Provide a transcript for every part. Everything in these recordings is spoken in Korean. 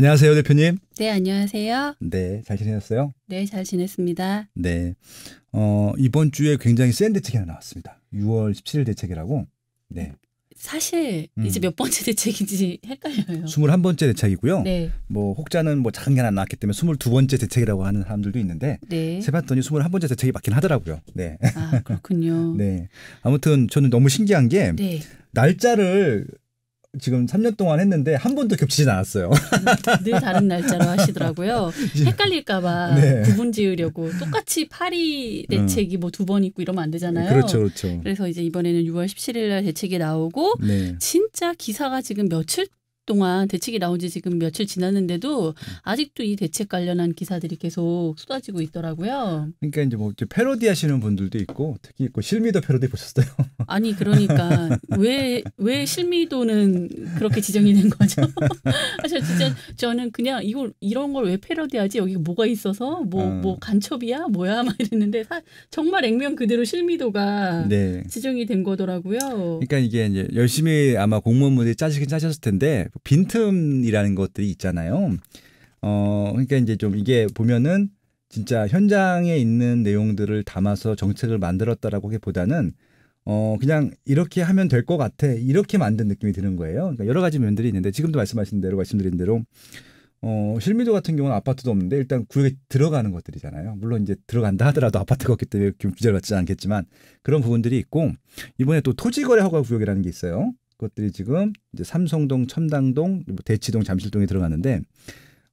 안녕하세요, 대표님. 네, 안녕하세요. 네, 잘 지내셨어요? 네, 잘 지냈습니다. 네. 어, 이번 주에 굉장히 센 대책이 하나 나왔습니다. 6월 17일 대책이라고. 네. 사실 음. 이제 몇 번째 대책인지 헷갈려요. 21번째 대책이고요. 네. 뭐 혹자는 뭐 작은 게 하나 나왔기 때문에 22번째 대책이라고 하는 사람들도 있는데 네. 세봤더니 21번째 대책이 맞긴 하더라고요. 네. 아, 그렇군요. 네. 아무튼 저는 너무 신기한 게 네. 날짜를 지금 3년 동안 했는데 한 번도 겹치진 않았어요. 늘 다른 날짜로 하시더라고요. 예. 헷갈릴까봐 네. 구분 지으려고 똑같이 파리 대책이 음. 뭐두 번 있고 이러면 안 되잖아요. 그렇죠, 그렇죠. 그래서 이제 이번에는 6월 17일 날 대책이 나오고 네. 진짜 기사가 지금 며칠 동안 대책이 나온 지 지금 며칠 지났는데도 아직도 이 대책 관련한 기사들이 계속 쏟아지고 있더라고요. 그러니까 이제 뭐 패러디 하시는 분들도 있고 특히 있 그 실미도 패러디 보셨어요? 아니 그러니까 왜 왜 실미도는 그렇게 지정이 된 거죠? 사실 진짜 저는 그냥 이걸 이런 걸 왜 패러디하지? 여기 뭐가 있어서 뭐뭐 어. 뭐 간첩이야? 뭐야? 막 이랬는데 사, 정말 액면 그대로 실미도가 네. 지정이 된 거더라고요. 그러니까 이게 이제 열심히 아마 공무원분들이 짜시긴 짜셨을 텐데 빈틈이라는 것들이 있잖아요. 어, 그러니까 이제 좀 이게 보면은 진짜 현장에 있는 내용들을 담아서 정책을 만들었다라고 하기보다는 어, 그냥 이렇게 하면 될 것 같아. 이렇게 만든 느낌이 드는 거예요. 그러니까 여러 가지 면들이 있는데 지금도 말씀하신 대로 말씀드린 대로 어, 실미도 같은 경우는 아파트도 없는데 일단 구역에 들어가는 것들이잖아요. 물론 이제 들어간다 하더라도 아파트가 없기 때문에 규제를 받지 않겠지만 그런 부분들이 있고 이번에 또 토지거래허가 구역이라는 게 있어요. 그것들이 지금 이제 삼성동, 첨담동, 대치동, 잠실동에 들어가는데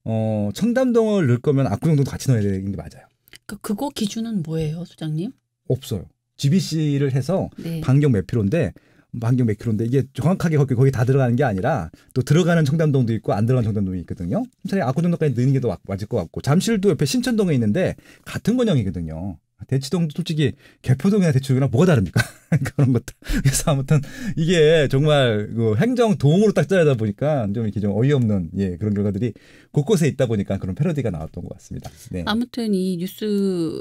어, 첨담동을 넣을 거면 압구정동도 같이 넣어야 되는 게 맞아요. 그 그거 기준은 뭐예요, 소장님? 없어요. GBC를 해서 네. 반경 몇 킬로인데 반경 몇 킬로인데 이게 정확하게 거기 거기 다 들어가는 게 아니라 또 들어가는 청담동도 있고 안 들어가는 청담동이 있거든요. 차라리 압구정동까지 넣는 게 더 맞을 것 같고 잠실도 옆에 신천동에 있는데 같은 권영이거든요 대치동도 솔직히 개포동이나 대치동이나 뭐가 다릅니까? 그런 것도 그래서 아무튼 이게 정말 그 행정 도움으로 딱 짜다 보니까 좀 이렇게 좀 어이없는 예, 그런 결과들이 곳곳에 있다 보니까 그런 패러디가 나왔던 것 같습니다. 네. 아무튼 이 뉴스가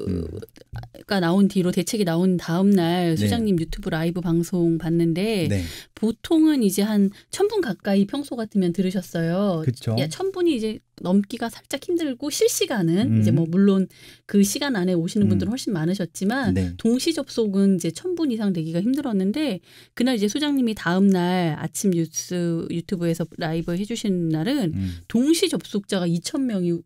음. 나온 뒤로 대책이 나온 다음 날 네. 수장님 네. 유튜브 라이브 방송 봤는데 네. 보통은 이제 한 천 분 가까이 평소 같으면 들으셨어요. 그렇죠. 야, 예, 분이 이제 넘기가 살짝 힘들고 실시간은 음. 이제 뭐 음. 물론 그 시간 안에 오시는 음. 분들은 훨씬 많으셨지만 네. 동시 접속은 이제 천 분 이상 되기가 힘들었는데 그날 이제 소장님이 다음 날 아침 뉴스 유튜브에서 라이브 해주신 날은 음. 동시 접속자가 이천 명이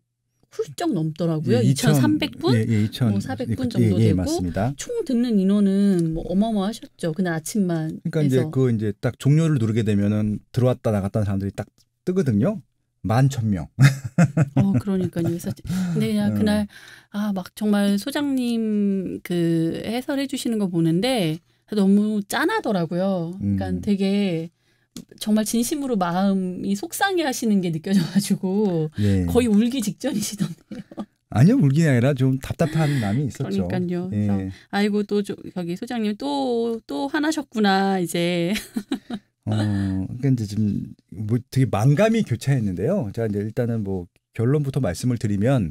훌쩍 넘더라고요. 예, 2,300분, 예, 예, 뭐 400분 예, 그, 정도 예, 예, 되고 맞습니다. 총 듣는 인원은 뭐 어마어마하셨죠. 그날 아침만. 그러니까 해서. 이제 그 이제 딱 종료를 누르게 되면은 들어왔다 나갔다는 사람들이 딱 뜨거든요. 만 천명. 어, 그러니까요. 근데 그냥 네. 그날 아 막 정말 소장님 그 해설해 주시는 거 보는데 너무 짠하더라고요. 그러니까 음. 되게 정말 진심으로 마음이 속상해 하시는 게 느껴져가지고 예. 거의 울기 직전이시던데요. 아니요 울기 아니라 좀 답답한 마음이 있었죠. 그러니까요. 예. 아이고 또 저기 소장님 또또 또 화나셨구나 이제. 어, 그러니까 이제 지금 뭐 되게 만감이 교차했는데요. 제가 이제 일단은 뭐 결론부터 말씀을 드리면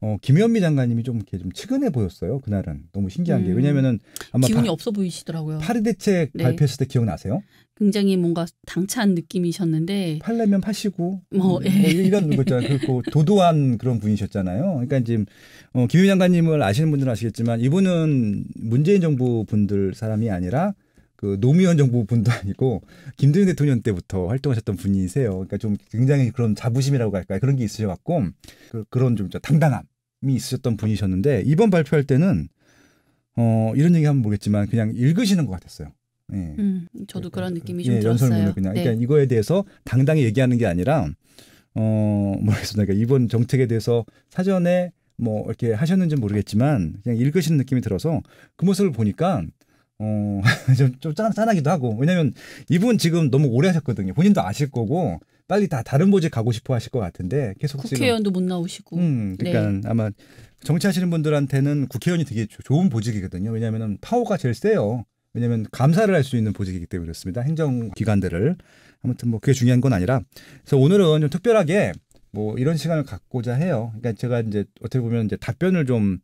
어, 김현미 장관님이 좀 이렇게 좀 측은해 보였어요. 그날은 너무 신기한 음. 게 왜냐면은 아마 기운이 바, 없어 보이시더라고요. 파리 대책 네. 발표했을 때 기억나세요? 굉장히 뭔가 당찬 느낌이셨는데 팔려면 파시고 뭐, 뭐 예. 뭐 이런 거잖아요. 있 그리고 도도한 그런 분이셨잖아요. 그러니까 지금 어, 김현미 장관님을 아시는 분들은 아시겠지만 이분은 문재인 정부 분들 사람이 아니라 그 노무현 정부 분도 아니고 김대중 대통령 때부터 활동하셨던 분이세요. 그러니까 좀 굉장히 그런 자부심이라고 할까요? 그런 게 있으셔갖고 그, 그 런좀 당당함이 있으셨던 분이셨는데 이번 발표할 때는 어 이런 얘기 하면 모르겠지만 그냥 읽으시는 것 같았어요. 예. 네. 음, 저도 예, 그런 예. 느낌이 예, 좀 예, 들었어요. 연설문을 그냥 네. 그러니까 이거에 대해서 당당히 얘기하는 게 아니라 어 모르겠습니다. 그러니까 이번 정책에 대해서 사전에 뭐 이렇게 하셨는지 는 모르겠지만 그냥 읽으시는 느낌이 들어서 그 모습을 보니까 어, 좀, 좀 짠, 짠하기도 하고. 왜냐면 이분 지금 너무 오래 하셨거든요. 본인도 아실 거고, 빨리 다 다른 보직 가고 싶어 하실 것 같은데, 계속 국회의원도 지금, 못 나오시고. 음, 네. 그러니까 네. 아마 정치하시는 분들한테는 국회의원이 되게 좋은 보직이거든요. 왜냐면은 파워가 제일 세요. 왜냐하면 감사를 할 수 있는 보직이기 때문에 그렇습니다. 행정기관들을 아무튼 뭐 그게 중요한 건 아니라 그래서 오늘은 좀 특별하게 뭐 이런 시간을 갖고자 해요. 그러니까 제가 이제 어떻게 보면 이제 답변을 좀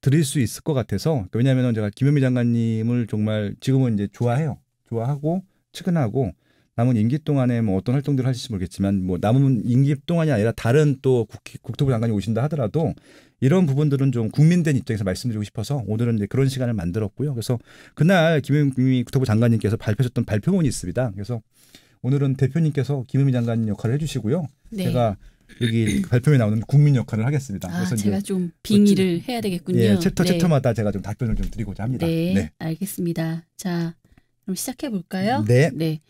드릴 수 있을 것 같아서 왜냐하면 제가 김현미 장관님을 정말 지금은 이제 좋아해요. 좋아하고 측은하고 남은 임기 동안에 뭐 어떤 활동들을 하실지 모르겠지만 뭐 남은 임기 동안이 아니라 다른 또 국, 토부 장관이 오신다 하더라도 이런 부분들은 좀 국민된 입장에서 말씀드리고 싶어서 오늘은 이제 그런 시간을 만들었고요. 그래서 그날 김현미 국토부 장관님께서 발표하셨던 발표문이 있습니다. 그래서 오늘은 대표님께서 김현미 장관 님 역할을 해주시고요. 네. 제가 여기 그 발표에 나오는 국민 역할을 하겠습니다. 아, 그래서 제가 좀 그 빙의를 해야 되겠군요. 예, 챕터 네. 챕터마다 제가 좀 답변을 좀 드리고자 합니다. 네, 네. 알겠습니다. 자, 그럼 시작해 볼까요? 네. 네.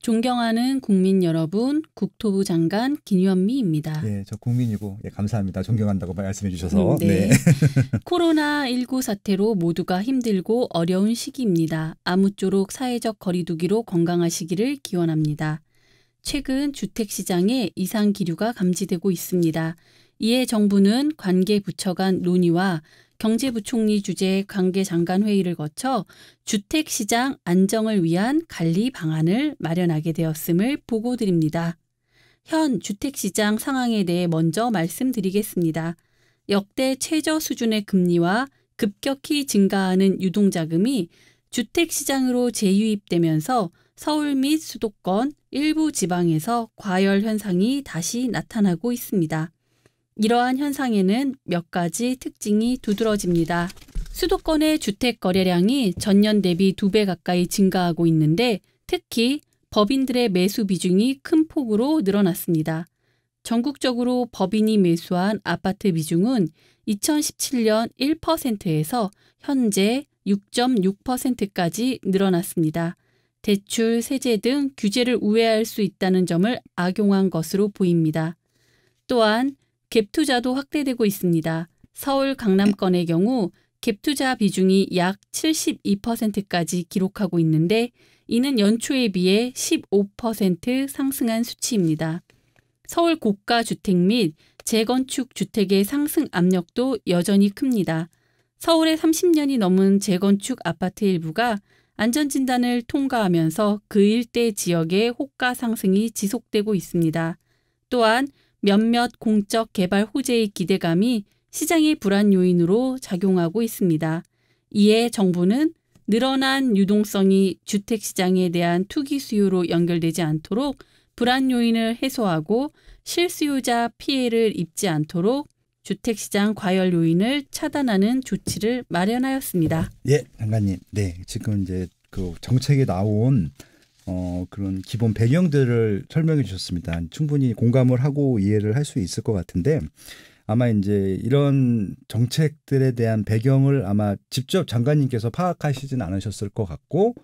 존경하는 국민 여러분, 국토부 장관 김현미입니다. 네, 저 국민이고 예, 감사합니다. 존경한다고 말씀해 주셔서. 음, 네. 네. 코로나19 사태로 모두가 힘들고 어려운 시기입니다. 아무쪼록 사회적 거리두기로 건강하시기를 기원합니다. 최근 주택시장에 이상 기류가 감지되고 있습니다. 이에 정부는 관계 부처 간 논의와 경제부총리 주재 관계장관 회의를 거쳐 주택시장 안정을 위한 관리 방안을 마련하게 되었음을 보고드립니다. 현 주택시장 상황에 대해 먼저 말씀드리겠습니다. 역대 최저 수준의 금리와 급격히 증가하는 유동자금이 주택시장으로 재유입되면서 서울 및 수도권, 일부 지방에서 과열 현상이 다시 나타나고 있습니다. 이러한 현상에는 몇 가지 특징이 두드러집니다. 수도권의 주택 거래량이 전년 대비 두 배 가까이 증가하고 있는데 특히 법인들의 매수 비중이 큰 폭으로 늘어났습니다. 전국적으로 법인이 매수한 아파트 비중은 2017년 1%에서 현재 6.6%까지 늘어났습니다. 대출, 세제 등 규제를 우회할 수 있다는 점을 악용한 것으로 보입니다. 또한 갭 투자도 확대되고 있습니다. 서울 강남권의 경우 갭 투자 비중이 약 72%까지 기록하고 있는데 이는 연초에 비해 15% 상승한 수치입니다. 서울 고가 주택 및 재건축 주택의 상승 압력도 여전히 큽니다. 서울의 30년이 넘은 재건축 아파트 일부가 안전진단을 통과하면서 그 일대 지역의 호가 상승이 지속되고 있습니다. 또한 몇몇 공적 개발 호재의 기대감이 시장의 불안 요인으로 작용하고 있습니다. 이에 정부는 늘어난 유동성이 주택시장에 대한 투기 수요로 연결되지 않도록 불안 요인을 해소하고 실수요자 피해를 입지 않도록 주택시장 과열 요인을 차단하는 조치를 마련하였습니다. 예, 장관님. 네, 지금 이제 그 정책에 나온 어, 그런 기본 배경들을 설명해 주셨습니다. 충분히 공감을 하고 이해를 할 수 있을 것 같은데 아마 이제 이런 정책들에 대한 배경을 아마 직접 장관님께서 파악하시진 않으셨을 것 같고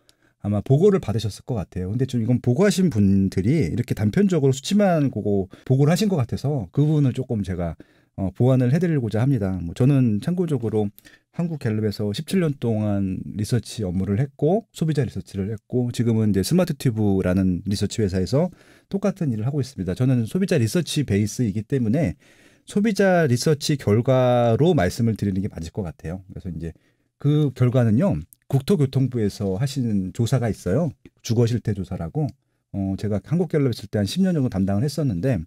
아마 보고를 받으셨을 것 같아요. 근데 좀 이건 보고하신 분들이 이렇게 단편적으로 수치만 보고 보고를 하신 것 같아서 그 부분을 조금 제가 어, 보완을 해드리고자 합니다. 뭐 저는 참고적으로 한국 갤럽에서 17년 동안 리서치 업무를 했고 소비자 리서치를 했고 지금은 이제 스마트 튜브라는 리서치 회사에서 똑같은 일을 하고 있습니다. 저는 소비자 리서치 베이스이기 때문에 소비자 리서치 결과로 말씀을 드리는 게 맞을 것 같아요. 그래서 이제 그 결과는요 국토교통부에서 하시는 조사가 있어요. 주거 실태 조사라고 어, 제가 한국 갤럽 있을 때 한 10년 정도 담당을 했었는데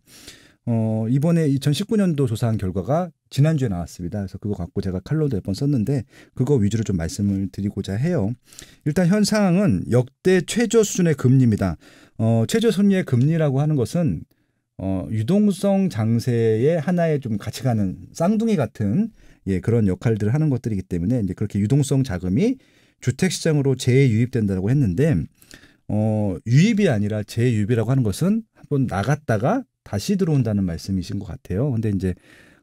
어, 이번에 2019년도 조사한 결과가 지난주에 나왔습니다. 그래서 그거 갖고 제가 칼로도 몇 번 썼는데 그거 위주로 좀 말씀을 드리고자 해요. 일단 현 상황은 역대 최저 수준의 금리입니다. 어, 최저 손준의 금리라고 하는 것은 어, 유동성 장세의 하나의 좀 같이 가는 쌍둥이 같은 예, 그런 역할들을 하는 것들이기 때문에 이제 그렇게 유동성 자금이 주택 시장으로 재유입된다고 했는데 어, 유입이 아니라 재유입이라고 하는 것은 한번 나갔다가 다시 들어온다는 말씀이신 것 같아요. 근데 이제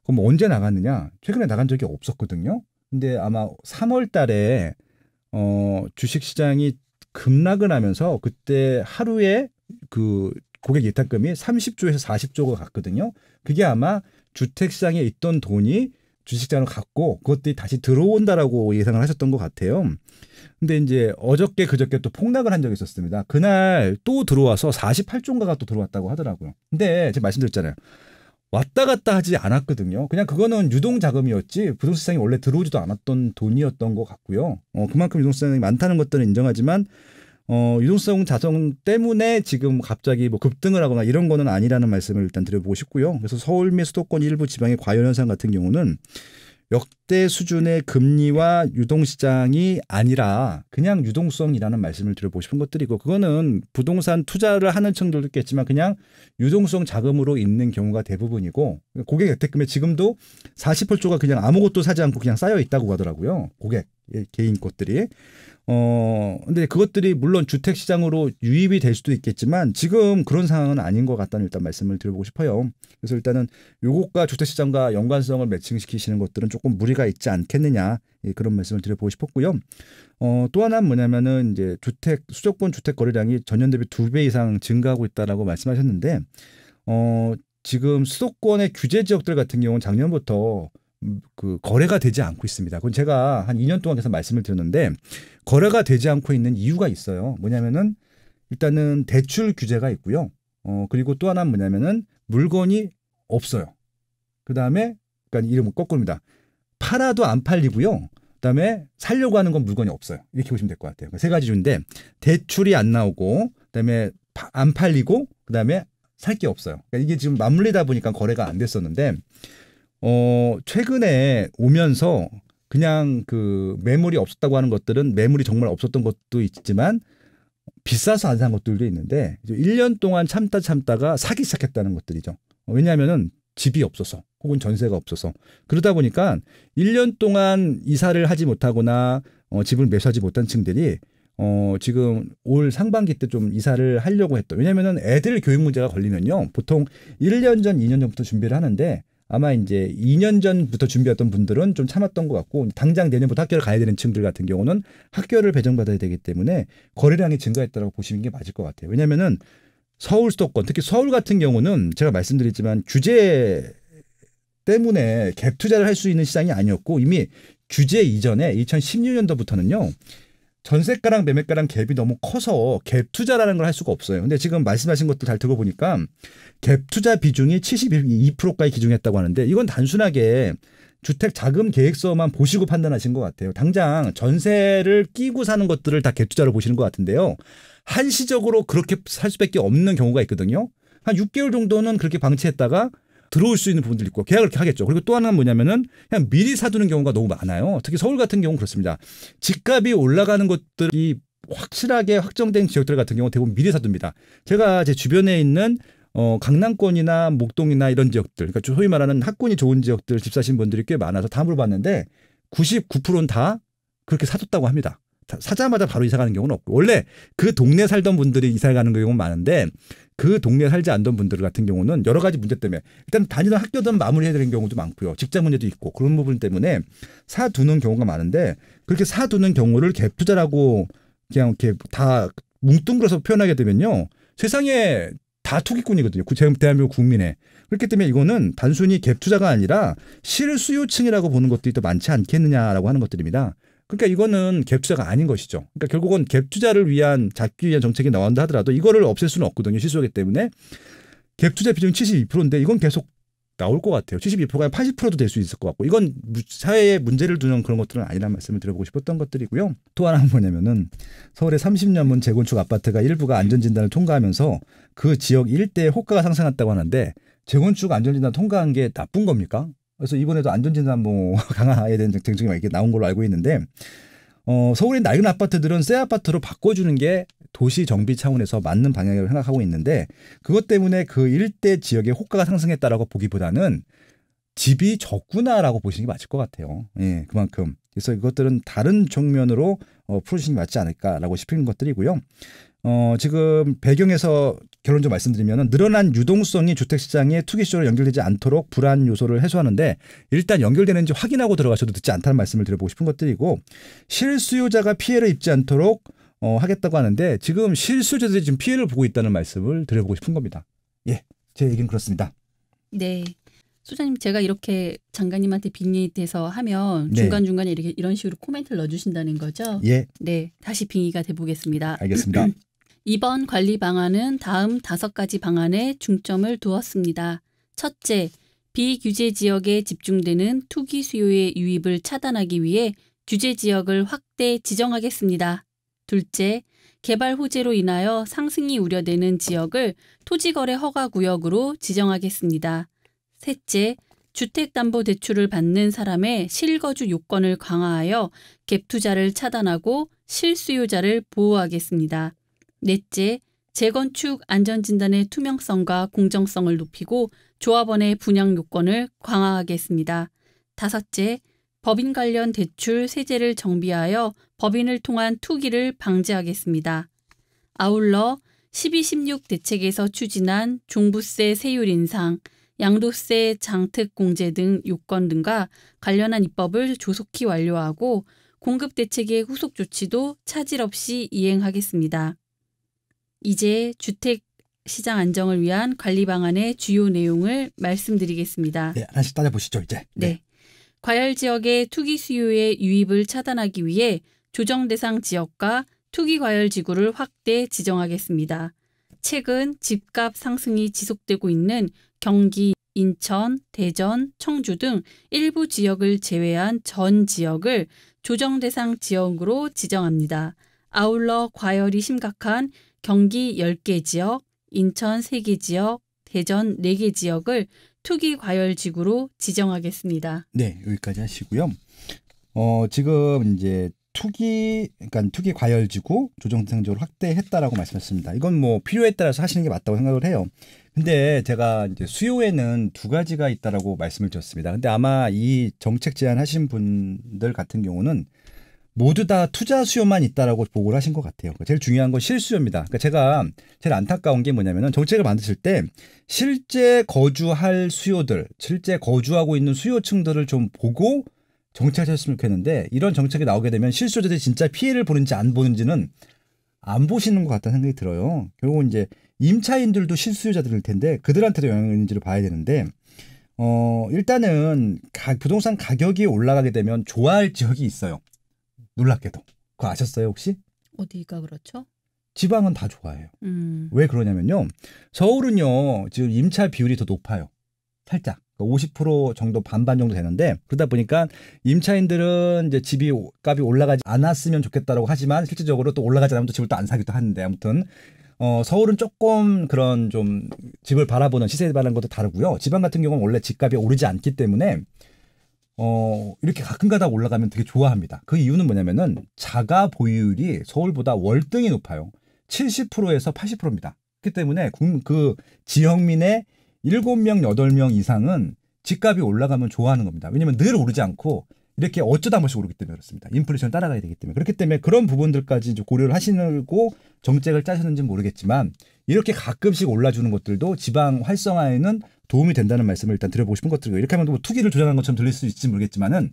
그럼 언제 나갔느냐? 최근에 나간 적이 없었거든요. 근데 아마 3월 달에 어 주식 시장이 급락을 하면서 그때 하루에 그 고객 예탁금이 30조에서 40조가 갔거든요. 그게 아마 주택 시장에 있던 돈이 주식장을 갖고 그것들이 다시 들어온다라고 예상을 하셨던 것 같아요. 근데 이제 어저께 그저께 또 폭락을 한 적이 있었습니다. 그날 또 들어와서 48종가가 또 들어왔다고 하더라고요. 근데 제가 말씀드렸잖아요. 왔다 갔다 하지 않았거든요. 그냥 그거는 유동 자금이었지 부동산 시장이 원래 들어오지도 않았던 돈이었던 것 같고요. 어, 그만큼 유동 시장이 많다는 것들은 인정하지만 어, 유동성 자성 때문에 지금 갑자기 뭐 급등을 하거나 이런 거는 아니라는 말씀을 일단 드려보고 싶고요. 그래서 서울 및 수도권 일부 지방의 과열 현상 같은 경우는 역대 수준의 금리와 유동시장이 아니라 그냥 유동성이라는 말씀을 드려보고 싶은 것들이고 그거는 부동산 투자를 하는 층들도 있겠지만 그냥 유동성 자금으로 있는 경우가 대부분이고 고객 혜택금에 지금도 40%가 그냥 아무것도 사지 않고 그냥 쌓여 있다고 하더라고요. 고객 개인 것들이. 어, 근데 그것들이 물론 주택 시장으로 유입이 될 수도 있겠지만 지금 그런 상황은 아닌 것 같다는 일단 말씀을 드려보고 싶어요. 그래서 일단은 요것과 주택 시장과 연관성을 매칭시키시는 것들은 조금 무리가 있지 않겠느냐 예, 그런 말씀을 드려보고 싶었고요. 어, 또 하나는 뭐냐면은 이제 주택 수도권 주택 거래량이 전년 대비 두 배 이상 증가하고 있다라고 말씀하셨는데 어, 지금 수도권의 규제 지역들 같은 경우는 작년부터 그 거래가 되지 않고 있습니다. 그건 제가 한 2년 동안 계속 말씀을 드렸는데 거래가 되지 않고 있는 이유가 있어요. 뭐냐면은 일단은 대출 규제가 있고요. 어 그리고 또 하나는 뭐냐면은 물건이 없어요. 그다음에 그러니까 이름 거꾸로입니다. 팔아도 안 팔리고요. 그다음에 살려고 하는 건 물건이 없어요. 이렇게 보시면 될 것 같아요. 그러니까 세 가지 중인데 대출이 안 나오고 그다음에 안 팔리고 그다음에 살 게 없어요. 그러니까 이게 지금 맞물리다 보니까 거래가 안 됐었는데 어, 최근에 오면서 그냥 그 매물이 없었다고 하는 것들은 매물이 정말 없었던 것도 있지만 비싸서 안 산 것들도 있는데 1년 동안 참다 참다가 사기 시작했다는 것들이죠. 왜냐하면은 집이 없어서 혹은 전세가 없어서 그러다 보니까 1년 동안 이사를 하지 못하거나 어, 집을 매수하지 못한 층들이 어, 지금 올 상반기 때 좀 이사를 하려고 했던 왜냐면은 애들 교육 문제가 걸리면요. 보통 1년 전, 2년 전부터 준비를 하는데 아마 이제 2년 전부터 준비했던 분들은 좀 참았던 것 같고 당장 내년부터 학교를 가야 되는 층들 같은 경우는 학교를 배정받아야 되기 때문에 거래량이 증가했다고 보시는 게 맞을 것 같아요. 왜냐면은 서울 수도권 특히 서울 같은 경우는 제가 말씀드렸지만 규제 때문에 갭 투자를 할 수 있는 시장이 아니었고 이미 규제 이전에 2016년도부터는요 전세가랑 매매가랑 갭이 너무 커서 갭 투자라는 걸 할 수가 없어요. 근데 지금 말씀하신 것도 잘 들어보니까 갭 투자 비중이 72%까지 기준했다고 하는데 이건 단순하게 주택 자금 계획서만 보시고 판단하신 것 같아요. 당장 전세를 끼고 사는 것들을 다 갭 투자로 보시는 것 같은데요. 한시적으로 그렇게 살 수밖에 없는 경우가 있거든요. 한 6개월 정도는 그렇게 방치했다가 들어올 수 있는 부분들 있고 계약을 이렇게 하겠죠. 그리고 또 하나는 뭐냐면은 그냥 미리 사두는 경우가 너무 많아요. 특히 서울 같은 경우는 그렇습니다. 집값이 올라가는 것들이 확실하게 확정된 지역들 같은 경우 대부분 미리 사둡니다. 제가 제 주변에 있는 어, 강남권이나 목동이나 이런 지역들, 그러니까 소위 말하는 학군이 좋은 지역들 집 사신 분들이 꽤 많아서 다 물어봤는데 99%는 다 그렇게 사뒀다고 합니다. 사자마자 바로 이사 가는 경우는 없고 원래 그 동네 살던 분들이 이사 가는 경우는 많은데 그 동네에 살지 않던 분들 같은 경우는 여러 가지 문제 때문에 일단 다니던 학교든 마무리해야 되는 경우도 많고요. 직장 문제도 있고 그런 부분 때문에 사두는 경우가 많은데 그렇게 사두는 경우를 갭 투자라고 그냥 이렇게 다 뭉뚱그려서 표현하게 되면요. 세상에 다 투기꾼이거든요. 대한민국 국민의. 그렇기 때문에 이거는 단순히 갭 투자가 아니라 실수요층이라고 보는 것들이 더 많지 않겠느냐라고 하는 것들입니다. 그러니까 이거는 갭투자가 아닌 것이죠. 그러니까 결국은 갭투자를 위한 잡기 위한 정책이 나온다 하더라도 이거를 없앨 수는 없거든요. 실수하기 때문에 갭투자 비중이 72%인데 이건 계속 나올 것 같아요. 72%가 80%도 될 수 있을 것 같고 이건 사회에 문제를 두는 그런 것들은 아니라는 말씀을 드려보고 싶었던 것들이고요. 또 하나 뭐냐면은 서울의 30년문 재건축 아파트가 일부가 안전진단을 통과하면서 그 지역 일대의 호가가 상승했다고 하는데 재건축 안전진단 통과한 게 나쁜 겁니까? 그래서 이번에도 안전진단보 강화에 대한 쟁점이 이렇게 나온 걸로 알고 있는데 어, 서울의 낡은 아파트들은 새 아파트로 바꿔주는 게 도시 정비 차원에서 맞는 방향이라고 생각하고 있는데 그것 때문에 그 일대 지역의 호가가 상승했다라고 보기보다는 집이 적구나라고 보시는 게 맞을 것 같아요. 예, 그만큼. 그래서 이것들은 다른 정면으로 어, 풀어주시는 게 맞지 않을까라고 싶은 것들이고요. 어, 지금 배경에서 결론적으로 말씀드리면 늘어난 유동성이 주택시장의 투기 시로 연결되지 않도록 불안 요소를 해소하는데 일단 연결되는지 확인하고 들어가셔도 늦지 않다는 말씀을 드려보고 싶은 것들이고 실수요자가 피해를 입지 않도록 어, 하겠다고 하는데 지금 실수요자들이 지금 피해를 보고 있다는 말씀을 드려보고 싶은 겁니다. 예, 제 얘기는 그렇습니다. 네. 소장님 제가 이렇게 장관님한테 빙의돼서 하면 네. 중간 중간에 이렇게 이런 식으로 코멘트를 넣어주신다는 거죠? 예. 네, 다시 빙의가 돼보겠습니다. 알겠습니다. 이번 관리 방안은 다음 다섯 가지 방안에 중점을 두었습니다. 첫째, 비규제 지역에 집중되는 투기 수요의 유입을 차단하기 위해 규제 지역을 확대 지정하겠습니다. 둘째, 개발 호재로 인하여 상승이 우려되는 지역을 토지거래 허가 구역으로 지정하겠습니다. 셋째, 주택담보대출을 받는 사람의 실거주 요건을 강화하여 갭투자를 차단하고 실수요자를 보호하겠습니다. 넷째, 재건축 안전진단의 투명성과 공정성을 높이고 조합원의 분양 요건을 강화하겠습니다. 다섯째, 법인 관련 대출 세제를 정비하여 법인을 통한 투기를 방지하겠습니다. 아울러 1216 대책에서 추진한 종부세 세율 인상, 양도세 장특 공제 등 요건 등과 관련한 입법을 조속히 완료하고 공급 대책의 후속 조치도 차질 없이 이행하겠습니다. 이제 주택 시장 안정을 위한 관리 방안의 주요 내용을 말씀드리겠습니다. 네, 하나씩 따져보시죠, 이제. 네. 네. 과열 지역의 투기 수요의 유입을 차단하기 위해 조정 대상 지역과 투기 과열 지구를 확대 지정하겠습니다. 최근 집값 상승이 지속되고 있는 경기, 인천, 대전, 청주 등 일부 지역을 제외한 전 지역을 조정 대상 지역으로 지정합니다. 아울러 과열이 심각한 경기 10개 지역, 인천 3개 지역, 대전 4개 지역을 투기 과열 지구로 지정하겠습니다. 네, 여기까지 하시고요. 어, 지금 이제 투기 그러니까 투기 과열 지구 조정 대상적으로 확대했다라고 말씀하셨습니다. 이건 뭐 필요에 따라서 하시는 게 맞다고 생각을 해요. 근데 제가 이제 수요에는 두 가지가 있다라고 말씀을 드렸습니다. 근데 아마 이 정책 제안 하신 분들 같은 경우는 모두 다 투자 수요만 있다라고 보고를 하신 것 같아요. 그러니까 제일 중요한 건 실수요입니다. 그러니까 제가 제일 안타까운 게 뭐냐면은 정책을 만드실 때 실제 거주할 수요들, 실제 거주하고 있는 수요층들을 좀 보고 정책하셨으면 좋겠는데 이런 정책이 나오게 되면 실수요자들이 진짜 피해를 보는지 안 보는지는 안 보시는 것 같다는 생각이 들어요. 결국은 이제 임차인들도 실수요자들일 텐데 그들한테도 영향는지를 봐야 되는데 어 일단은 가, 부동산 가격이 올라가게 되면 좋아할 지역이 있어요. 놀랍게도 그거 아셨어요 혹시? 어디가 그렇죠? 지방은 다 좋아해요. 음. 왜 그러냐면요. 서울은요 지금 임차 비율이 더 높아요. 살짝 50% 그러니까 정도 반반 정도 되는데 그러다 보니까 임차인들은 이제 집이 값이 올라가지 않았으면 좋겠다라고 하지만 실질적으로 또 올라가지 않으면 또 집을 또 안 사기도 하는데 아무튼 어, 서울은 조금 그런 좀 집을 바라보는 시세에 바라는 것도 다르고요. 지방 같은 경우는 원래 집값이 오르지 않기 때문에 어, 이렇게 가끔가다 올라가면 되게 좋아합니다. 그 이유는 뭐냐면은 자가 보유율이 서울보다 월등히 높아요. 70%에서 80%입니다. 그렇기 때문에 그 지역민의 7명, 8명 이상은 집값이 올라가면 좋아하는 겁니다. 왜냐면 늘 오르지 않고 이렇게 어쩌다 한 번씩 오르기 때문에 그렇습니다. 인플레이션 따라가야 되기 때문에. 그렇기 때문에 그런 부분들까지 이제 고려를 하시고 정책을 짜셨는지 모르겠지만 이렇게 가끔씩 올라주는 것들도 지방 활성화에는 도움이 된다는 말씀을 일단 드려보고 싶은 것들이고 이렇게 하면 뭐 투기를 조장하는 것처럼 들릴 수 있을지 모르겠지만은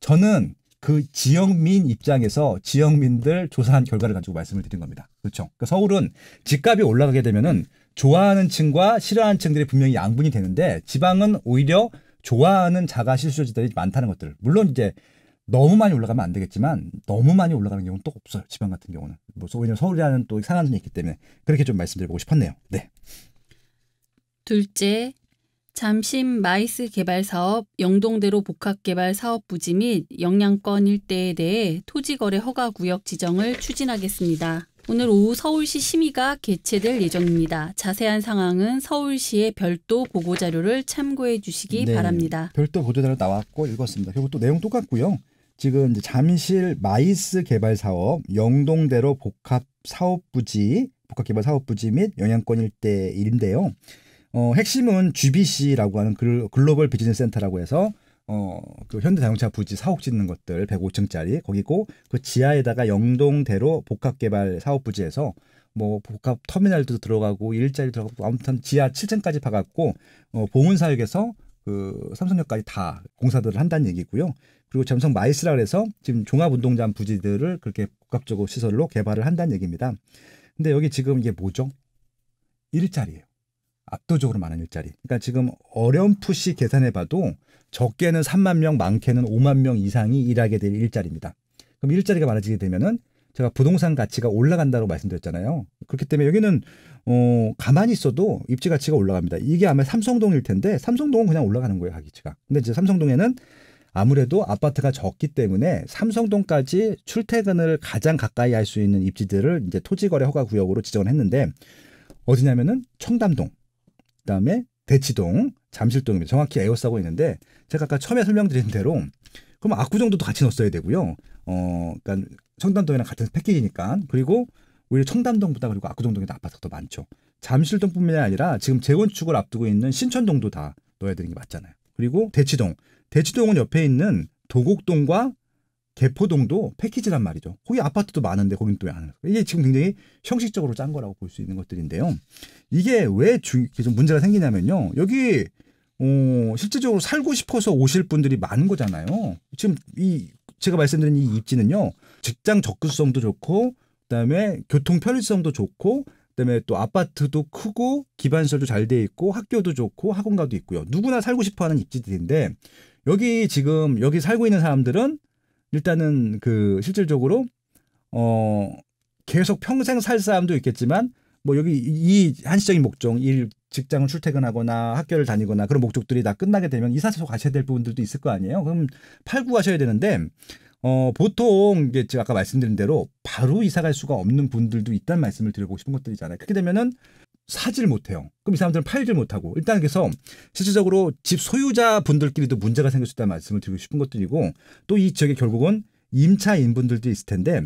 저는 그 지역민 입장에서 지역민들 조사한 결과를 가지고 말씀을 드린 겁니다. 그렇죠. 그러니까 서울은 집값이 올라가게 되면은 좋아하는 층과 싫어하는 층들이 분명히 양분이 되는데 지방은 오히려 좋아하는 자가 실수요자들이 많다는 것들. 물론 이제 너무 많이 올라가면 안 되겠지만 너무 많이 올라가는 경우는 또 없어요. 지방 같은 경우는. 뭐 왜냐면 서울이라는 또 상한선이 있기 때문에 그렇게 좀 말씀드려보고 싶었네요. 네. 둘째, 잠심 마이스 개발 사업, 영동대로 복합 개발 사업 부지 및 영양권 일대에 대해 토지 거래 허가 구역 지정을 추진하겠습니다. 오늘 오후 서울시 심의가 개최될 예정입니다. 자세한 상황은 서울시의 별도 보고 자료를 참고해 주시기 네, 바랍니다. 별도 보고 자료 나왔고 읽었습니다. 그리고 또 내용 똑같고요. 지금 잠실 마이스 개발 사업 영동대로 복합 사업부지 복합 개발 사업부지 및 영양권 일대 일인데요. 어, 핵심은 GBC라고 하는 글로벌 비즈니스 센터라고 해서 어, 그 현대자동차 부지 사옥 짓는 것들 105층짜리 거기고 그 지하에다가 영동대로 복합개발 사업부지에서 뭐 복합 터미널도 들어가고 일자리 들어가고 아무튼 지하 7층까지 파갖고 어, 보문사역에서 그 삼성역까지 다 공사들을 한다는 얘기고요. 그리고 점성 마이스라 그래서 지금 종합운동장 부지들을 그렇게 복합적으로 시설로 개발을 한다는 얘기입니다. 근데 여기 지금 이게 뭐죠? 일자리예요. 압도적으로 많은 일자리. 그러니까 지금 어렴풋이 계산해봐도 적게는 3만 명, 많게는 5만 명 이상이 일하게 될 일자리입니다. 그럼 일자리가 많아지게 되면은 제가 부동산 가치가 올라간다고 말씀드렸잖아요. 그렇기 때문에 여기는 어 가만히 있어도 입지 가치가 올라갑니다. 이게 아마 삼성동일 텐데 삼성동은 그냥 올라가는 거예요, 가치가. 근데 이제 삼성동에는 아무래도 아파트가 적기 때문에 삼성동까지 출퇴근을 가장 가까이 할 수 있는 입지들을 이제 토지거래 허가 구역으로 지정했는데 을 어디냐면은 청담동, 그다음에 대치동, 잠실동입니다. 정확히 에어싸고 있는데 제가 아까 처음에 설명드린 대로 그럼 압구정도도 같이 넣었어야 되고요. 어, 그러니까 청담동이랑 같은 패키지니까 그리고 오히려 청담동보다 그리고 압구정동이 아파트가 더 많죠. 잠실동뿐만이 아니라 지금 재건축을 앞두고 있는 신천동도 다 넣어야 되는 게 맞잖아요. 그리고 대치동 대치동은 옆에 있는 도곡동과 개포동도 패키지란 말이죠. 거기 아파트도 많은데 거긴 또 안. 이게 지금 굉장히 형식적으로 짠 거라고 볼 수 있는 것들인데요. 이게 왜 주, 좀 문제가 생기냐면요. 여기 어, 실제적으로 살고 싶어서 오실 분들이 많은 거잖아요. 지금 이 제가 말씀드린 이 입지는요. 직장 접근성도 좋고 그다음에 교통 편리성도 좋고 그다음에 또 아파트도 크고 기반시설도 잘 돼 있고 학교도 좋고 학원가도 있고요. 누구나 살고 싶어하는 입지들인데 여기 지금 여기 살고 있는 사람들은 일단은 그 실질적으로 어 계속 평생 살 사람도 있겠지만 뭐 여기 이 한시적인 목적 일 직장을 출퇴근하거나 학교를 다니거나 그런 목적들이 다 끝나게 되면 이사서 가셔야 될 부분들도 있을 거 아니에요. 그럼 팔고 가셔야 되는데 어 보통 이제 지금 아까 말씀드린 대로 바로 이사 갈 수가 없는 분들도 있단 말씀을 드리고 싶은 것들이잖아요. 그렇게 되면은 사질 못해요. 그럼 이 사람들은 팔질 못하고 일단 그래서 실질적으로 집 소유자 분들끼리도 문제가 생길 수 있다는 말씀을 드리고 싶은 것들이고 또 이 지역에 결국은 임차인 분들도 있을 텐데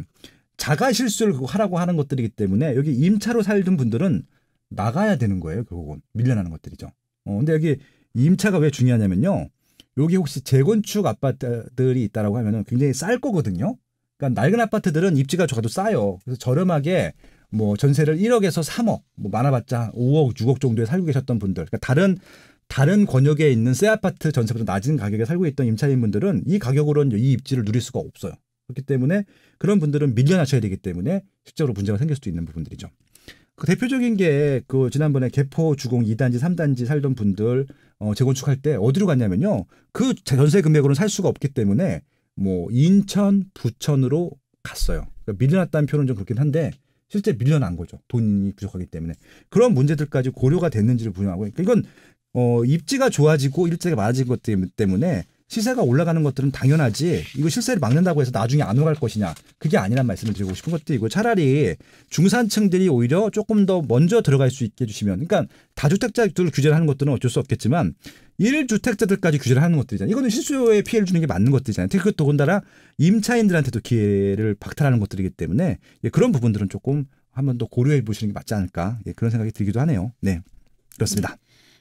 자가 실수를 하라고 하는 것들이기 때문에 여기 임차로 살던 분들은 나가야 되는 거예요. 결국은 밀려나는 것들이죠. 어, 근데 여기 임차가 왜 중요하냐면요. 여기 혹시 재건축 아파트들이 있다라고 하면은 굉장히 쌀 거거든요. 그러니까 낡은 아파트들은 입지가 좋아도 싸요. 그래서 저렴하게 뭐 전세를 1억에서 3억, 뭐 많아봤자 5억, 6억 정도에 살고 계셨던 분들, 그러니까 다른 다른 권역에 있는 새 아파트 전세보다 낮은 가격에 살고 있던 임차인분들은 이 가격으로는 이 입지를 누릴 수가 없어요. 그렇기 때문에 그런 분들은 밀려나셔야 되기 때문에 실제로 문제가 생길 수도 있는 부분들이죠. 그 대표적인 게 그 지난번에 개포 주공 2단지 3단지 살던 분들 어 재건축할 때 어디로 갔냐면요. 그 전세 금액으로는 살 수가 없기 때문에 뭐 인천, 부천으로 갔어요. 그러니까 밀려났다는 표현은 좀 그렇긴 한데 실제 밀려난 거죠. 돈이 부족하기 때문에 그런 문제들까지 고려가 됐는지를 분정하고 그러니까 이건 어 입지가 좋아지고 일자리가 많아진 것 때문에 시세가 올라가는 것들은 당연하지 이거 실세를 막는다고 해서 나중에 안 오갈 것이냐 그게 아니란 말씀을 드리고 싶은 것도 이고 차라리 중산층들이 오히려 조금 더 먼저 들어갈 수 있게 해주시면 그러니까 다주택자들 규제를 하는 것들은 어쩔 수 없겠지만 일주택자들까지 규제를 하는 것들이잖아요 이거는 실수요에 피해를 주는 게 맞는 것들이잖아요 특히 그 더군다나 임차인들한테도 기회를 박탈하는 것들이기 때문에 예, 그런 부분들은 조금 한번 더 고려해 보시는 게 맞지 않을까 예, 그런 생각이 들기도 하네요 네 그렇습니다.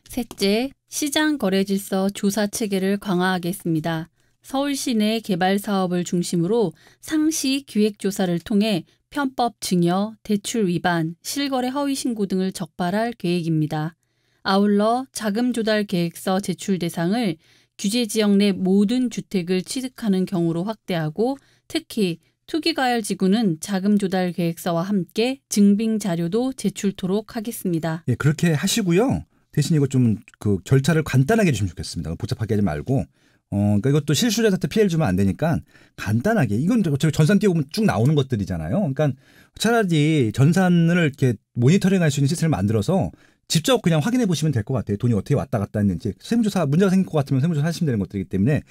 셋째, 시장 거래 질서 조사 체계를 강화하겠습니다. 서울 시내 개발 사업을 중심으로 상시 기획 조사를 통해 편법 증여, 대출 위반, 실거래 허위 신고 등을 적발할 계획입니다. 아울러 자금 조달 계획서 제출 대상을 규제 지역 내 모든 주택을 취득하는 경우로 확대하고 특히 투기가열 지구는 자금 조달 계획서와 함께 증빙 자료도 제출토록 하겠습니다. 예, 그렇게 하시고요. 대신 이거 좀 그 절차를 간단하게 해주시면 좋겠습니다. 복잡하게 하지 말고 어, 그러니까 이것도 실수자 사태 피해를 주면 안 되니까 간단하게 이건 저 전산 띄보면쭉 나오는 것들이잖아요. 그러니까 차라리 전산을 이렇게 모니터링할 수 있는 시스템을 만들어서 직접 그냥 확인해 보시면 될 것 같아요. 돈이 어떻게 왔다 갔다 했는지. 세무조사 문제가 생길 것 같으면 세무조사 하시면 되는 것들이기 때문에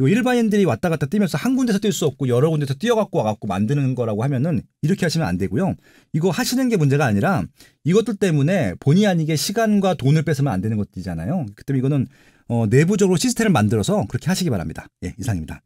요 일반인들이 왔다 갔다 뛰면서 한 군데서 뛸 수 없고 여러 군데서 뛰어갖고 와갖고 만드는 거라고 하면은 이렇게 하시면 안 되고요. 이거 하시는 게 문제가 아니라 이것들 때문에 본의 아니게 시간과 돈을 뺏으면 안 되는 것들이잖아요. 그 때문에 이거는 어, 내부적으로 시스템을 만들어서 그렇게 하시기 바랍니다. 예, 이상입니다.